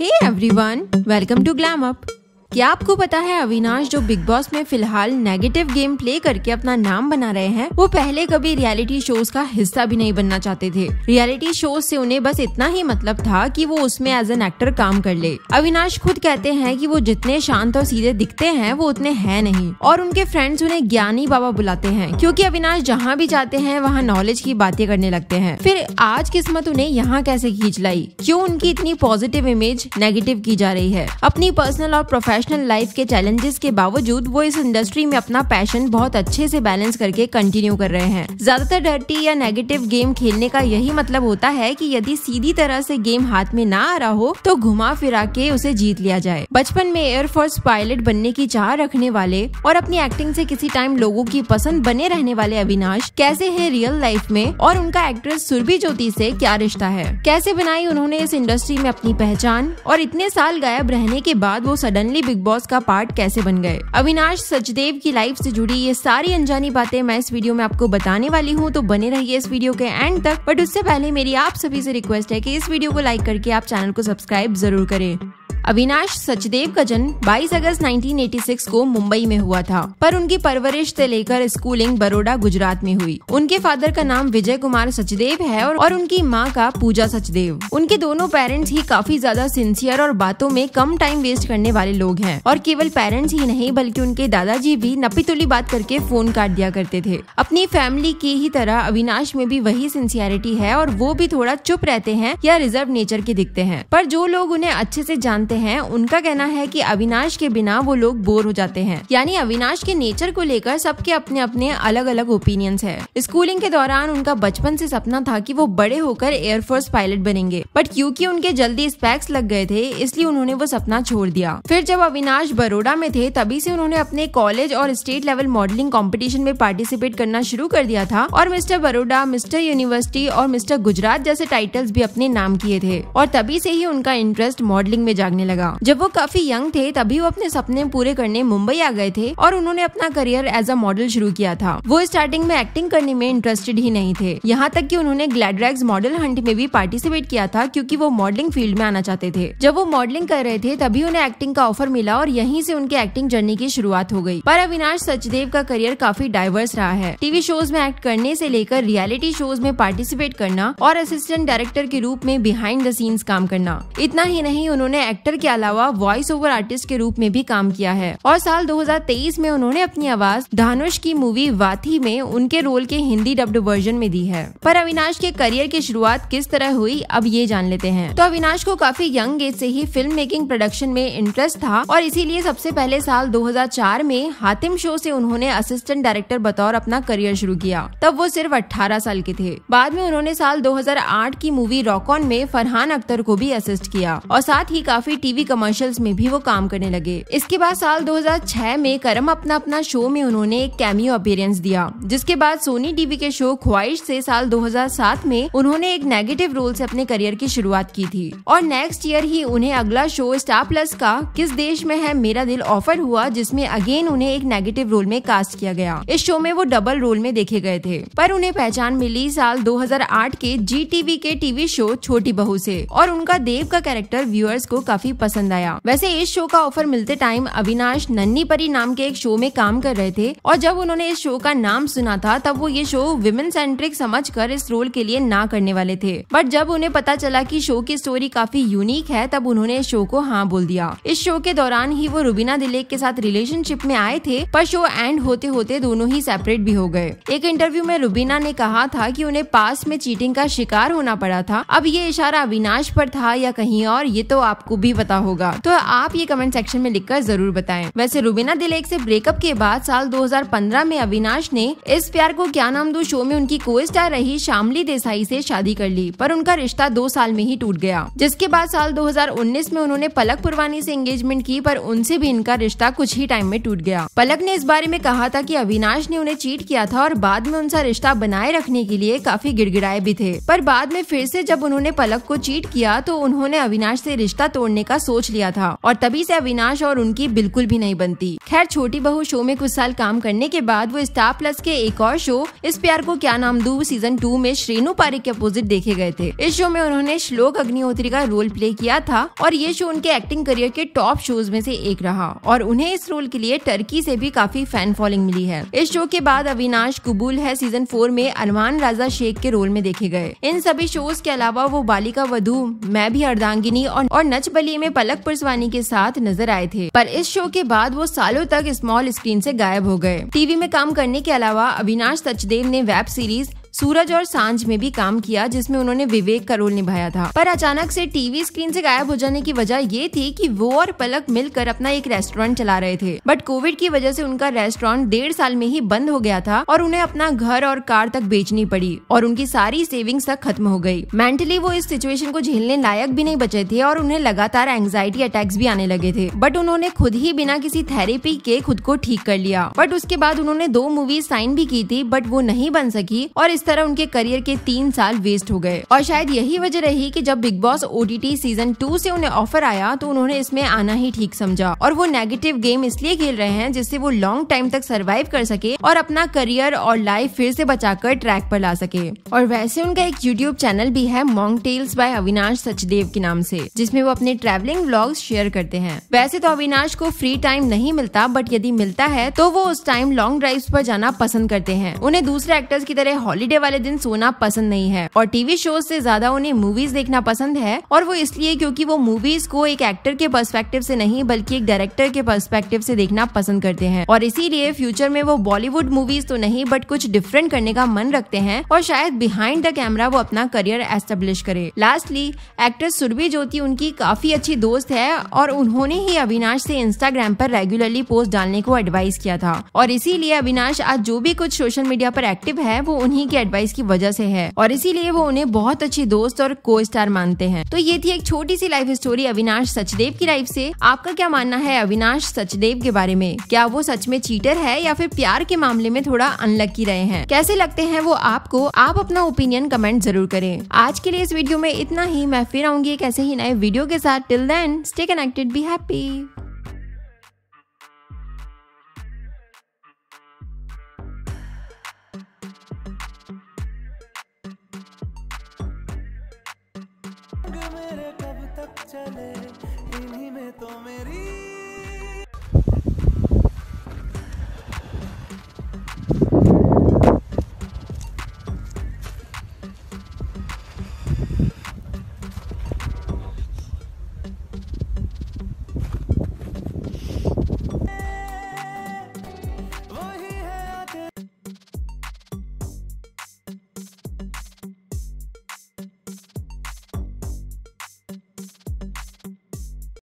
Hey everyone, welcome to Glam Up. क्या आपको पता है अविनाश जो बिग बॉस में फिलहाल नेगेटिव गेम प्ले करके अपना नाम बना रहे हैं वो पहले कभी रियलिटी शोज का हिस्सा भी नहीं बनना चाहते थे रियलिटी शोज से उन्हें बस इतना ही मतलब था कि वो उसमें एज एन एक्टर काम कर ले अविनाश खुद कहते हैं कि वो जितने शांत और सीधे दिखते हैं वो उतने हैं नहीं और उनके फ्रेंड्स उन्हें ज्ञानी बाबा बुलाते हैं क्यूँकी अविनाश जहाँ भी जाते हैं वहाँ नॉलेज की बातें करने लगते हैं फिर आज किस्मत उन्हें यहाँ कैसे खींच लाई क्यूँ उनकी इतनी पॉजिटिव इमेज नेगेटिव की जा रही है अपनी पर्सनल और प्रोफेशनल प्रोफेशनल लाइफ के चैलेंजेस के बावजूद वो इस इंडस्ट्री में अपना पैशन बहुत अच्छे से बैलेंस करके कंटिन्यू कर रहे हैं ज्यादातर डर्टी या नेगेटिव गेम खेलने का यही मतलब होता है कि यदि सीधी तरह से गेम हाथ में ना आ रहा हो तो घुमा फिरा के उसे जीत लिया जाए बचपन में एयरफोर्स पायलट बनने की चाह रखने वाले और अपनी एक्टिंग से किसी टाइम लोगों की पसंद बने रहने वाले अविनाश कैसे है रियल लाइफ में और उनका एक्ट्रेस सुरभि ज्योति से क्या रिश्ता है कैसे बनाई उन्होंने इस इंडस्ट्री में अपनी पहचान और इतने साल गायब रहने के बाद वो सडनली बिग बॉस का पार्ट कैसे बन गए अविनाश सचदेव की लाइफ से जुड़ी ये सारी अनजानी बातें मैं इस वीडियो में आपको बताने वाली हूँ तो बने रहिए इस वीडियो के एंड तक बट उससे पहले मेरी आप सभी से रिक्वेस्ट है की इस वीडियो को लाइक करके आप चैनल को सब्सक्राइब जरूर करें अविनाश सचदेव का जन्म 22 अगस्त 1986 को मुंबई में हुआ था पर उनकी परवरिश से लेकर स्कूलिंग बड़ोड़ा गुजरात में हुई उनके फादर का नाम विजय कुमार सचदेव है और, उनकी माँ का पूजा सचदेव उनके दोनों पेरेंट्स ही काफी ज्यादा सिंसियर और बातों में कम टाइम वेस्ट करने वाले लोग हैं और केवल पेरेंट्स ही नहीं बल्कि उनके दादाजी भी नपीतुली बात करके फोन काट दिया करते थे अपनी फैमिली की ही तरह अविनाश में भी वही सिंसियरिटी है और वो भी थोड़ा चुप रहते हैं या रिजर्व नेचर के दिखते हैं पर जो लोग उन्हें अच्छे से जानते जानते हैं उनका कहना है कि अविनाश के बिना वो लोग बोर हो जाते हैं यानी अविनाश के नेचर को लेकर सबके अपने अपने अलग अलग ओपिनियंस है स्कूलिंग के दौरान उनका बचपन से सपना था कि वो बड़े होकर एयरफोर्स पायलट बनेंगे बट क्योंकि उनके जल्दी स्पैक्स लग गए थे इसलिए उन्होंने वो सपना छोड़ दिया फिर जब अविनाश बड़ोड़ा में थे तभी से उन्होंने अपने कॉलेज और स्टेट लेवल मॉडलिंग कॉम्पिटिशन में पार्टिसिपेट करना शुरू कर दिया था और मिस्टर बड़ोड़ा मिस्टर यूनिवर्सिटी और मिस्टर गुजरात जैसे टाइटल्स भी अपने नाम किए थे और तभी से ही उनका इंटरेस्ट मॉडलिंग में जागने करने लगा जब वो काफी यंग थे तभी वो अपने सपने पूरे करने मुंबई आ गए थे और उन्होंने अपना करियर एज अ मॉडल शुरू किया था वो स्टार्टिंग में एक्टिंग करने में इंटरेस्टेड ही नहीं थे यहाँ तक की उन्होंने ग्लैडरैक्स मॉडल हंट में भी पार्टिसिपेट किया था क्यूँकी वो मॉडलिंग फील्ड में आना चाहते थे जब वो मॉडलिंग कर रहे थे तभी उन्हें एक्टिंग का ऑफर मिला और यहीं से उनके एक्टिंग जर्नी की शुरुआत हो गई पर अविनाश सचदेव का करियर काफी डाइवर्स रहा है टीवी शोज में एक्ट करने से लेकर रियलिटी शोज में पार्टिसिपेट करना और असिस्टेंट डायरेक्टर के रूप में बिहाइंड द सीन्स काम करना इतना ही नहीं उन्होंने एक्टर एक्टर के अलावा वॉइस ओवर आर्टिस्ट के रूप में भी काम किया है और साल 2023 में उन्होंने अपनी आवाज धानुष की मूवी वाथी में उनके रोल के हिंदी डब्ड वर्जन में दी है पर अविनाश के करियर की शुरुआत किस तरह हुई अब ये जान लेते हैं तो अविनाश को काफी यंग एज से ही फिल्म मेकिंग प्रोडक्शन में इंटरेस्ट था और इसीलिए सबसे पहले साल 2004 में हातिम शो से उन्होंने असिस्टेंट डायरेक्टर बतौर अपना करियर शुरू किया तब वो सिर्फ 18 साल के थे बाद में उन्होंने साल 2008 की मूवी रॉकॉन में फरहान अख्तर को भी असिस्ट किया और साथ ही काफी टीवी कमर्शियल्स में भी वो काम करने लगे इसके बाद साल 2006 में करम अपना अपना शो में उन्होंने एक कैमियो अपीयरेंस दिया जिसके बाद सोनी टीवी के शो ख्वाहिश से साल 2007 में उन्होंने एक नेगेटिव रोल से अपने करियर की शुरुआत की थी और नेक्स्ट ईयर ही उन्हें अगला शो स्टार प्लस का किस देश में है मेरा दिल ऑफर हुआ जिसमें अगेन उन्हें एक नेगेटिव रोल में कास्ट किया गया इस शो में वो डबल रोल में देखे गए थे पर उन्हें पहचान मिली साल 2008 के जी टीवी के टीवी शो छोटी बहू से और उनका देव का कैरेक्टर व्यूअर्स को काफी काफी पसंद आया वैसे इस शो का ऑफर मिलते टाइम अविनाश नन्नी परी नाम के एक शो में काम कर रहे थे और जब उन्होंने इस शो का नाम सुना था तब वो ये शो विमेन सेंट्रिक समझ कर इस रोल के लिए ना करने वाले थे बट जब उन्हें पता चला की शो की स्टोरी काफी यूनिक है तब उन्होंने इस शो को हाँ बोल दिया इस शो के दौरान ही वो रुबीना दिलेक के साथ रिलेशनशिप में आए थे पर शो एंड होते होते दोनों ही सेपरेट भी हो गए एक इंटरव्यू में रुबीना ने कहा था कि उन्हें पास में चीटिंग का शिकार होना पड़ा था अब ये इशारा अविनाश पर था या कहीं और ये तो आपको भी पता होगा तो आप ये कमेंट सेक्शन में लिखकर जरूर बताएं वैसे रुबीना दिलेक से ब्रेकअप के बाद साल 2015 में अविनाश ने इस प्यार को क्या नाम दो शो में उनकी को स्टार रही शामली देसाई से शादी कर ली पर उनका रिश्ता दो साल में ही टूट गया जिसके बाद साल 2019 में उन्होंने पलक पुरवानी से एंगेजमेंट की पर उनसे भी इनका रिश्ता कुछ ही टाइम में टूट गया पलक ने इस बारे में कहा था की अविनाश ने उन्हें चीट किया था और बाद में उनका रिश्ता बनाए रखने के लिए काफी गिड़गिड़ाए भी थे पर बाद में फिर से जब उन्होंने पलक को चीट किया तो उन्होंने अविनाश से रिश्ता तोड़ने का सोच लिया था और तभी से अविनाश और उनकी बिल्कुल भी नहीं बनती खैर छोटी बहू शो में कुछ साल काम करने के बाद वो स्टार प्लस के एक और शो इस प्यार को क्या नाम दू सीजन टू में श्रेणु पारिक के अपोजिट देखे गए थे इस शो में उन्होंने श्लोक अग्निहोत्री का रोल प्ले किया था और ये शो उनके एक्टिंग करियर के टॉप शोज में से एक रहा और उन्हें इस रोल के लिए टर्की से भी काफी फैन फॉलोइंग मिली है इस शो के बाद अविनाश कुबूल है सीजन फोर में अरमान राजा शेख के रोल में देखे गए इन सभी शोज के अलावा वो बालिका वधु मैं भी अर्धांगिनी और नच बली में पलक पुरस्वानी के साथ नजर आए थे पर इस शो के बाद वो सालों तक स्मॉल स्क्रीन से गायब हो गए टीवी में काम करने के अलावा अविनाश सचदेव ने वेब सीरीज सूरज और सांझ में भी काम किया जिसमें उन्होंने विवेक का रोल निभाया था पर अचानक से टीवी स्क्रीन से गायब हो जाने की वजह ये थी कि वो और पलक मिलकर अपना एक रेस्टोरेंट चला रहे थे बट कोविड की वजह से उनका रेस्टोरेंट डेढ़ साल में ही बंद हो गया था और उन्हें अपना घर और कार तक बेचनी पड़ी और उनकी सारी सेविंग्स तक खत्म हो गई मेंटली वो इस सिचुएशन को झेलने लायक भी नहीं बचे थे और उन्हें लगातार एंग्जाइटी अटैक्स भी आने लगे थे बट उन्होंने खुद ही बिना किसी थेरेपी के खुद को ठीक कर लिया बट उसके बाद उन्होंने दो मूवीज साइन भी की थी बट वो नहीं बन सकी और इस तरह उनके करियर के तीन साल वेस्ट हो गए और शायद यही वजह रही की जब Bigg Boss OTT season two से उन्हें ऑफर आया तो उन्होंने इसमें आना ही ठीक समझा और वो नेगेटिव गेम इसलिए खेल रहे हैं जिससे वो लॉन्ग टाइम तक सर्वाइव कर सके और अपना करियर और लाइफ फिर से बचाकर ट्रैक पर ला सके और वैसे उनका एक यूट्यूब चैनल भी है मॉन्ग टेल्स बाय अविनाश सचदेव के नाम से जिसमें वो अपने ट्रैवलिंग ब्लॉग शेयर करते हैं वैसे तो अविनाश को फ्री टाइम नहीं मिलता बट यदि मिलता है तो वो उस टाइम लॉन्ग ड्राइव पर जाना पसंद करते हैं उन्हें दूसरे एक्टर्स की तरह हॉलीडे हॉलीडे वाले दिन सोना पसंद नहीं है और टीवी शो से ज्यादा उन्हें मूवीज देखना पसंद है और वो इसलिए क्योंकि वो मूवीज को एक एक्टर के पर्सपेक्टिव से नहीं बल्कि एक डायरेक्टर के पर्सपेक्टिव से देखना पसंद करते हैं और इसीलिए फ्यूचर में वो बॉलीवुड मूवीज तो नहीं बट कुछ डिफरेंट करने का मन रखते हैं और शायद बिहाइंड द कैमरा वो अपना करियर एस्टेब्लिश करे लास्टली एक्ट्रेस सुरभि ज्योति उनकी काफी अच्छी दोस्त है और उन्होंने ही अविनाश से इंस्टाग्राम पर रेगुलरली पोस्ट डालने को एडवाइस किया था और इसीलिए अविनाश आज जो भी कुछ सोशल मीडिया पर एक्टिव है वो उन्हीं के एडवाइस की वजह से है और इसीलिए वो उन्हें बहुत अच्छी दोस्त और को स्टार मानते हैं तो ये थी एक छोटी सी लाइफ स्टोरी अविनाश सचदेव की लाइफ से आपका क्या मानना है अविनाश सचदेव के बारे में क्या वो सच में चीटर है या फिर प्यार के मामले में थोड़ा अनलक्की रहे हैं कैसे लगते हैं वो आपको आप अपना ओपिनियन कमेंट जरूर करें आज के लिए इस वीडियो में इतना ही मैं फिर आऊंगी एक ऐसे ही नए वीडियो के साथ till then stay connected be happy तक चले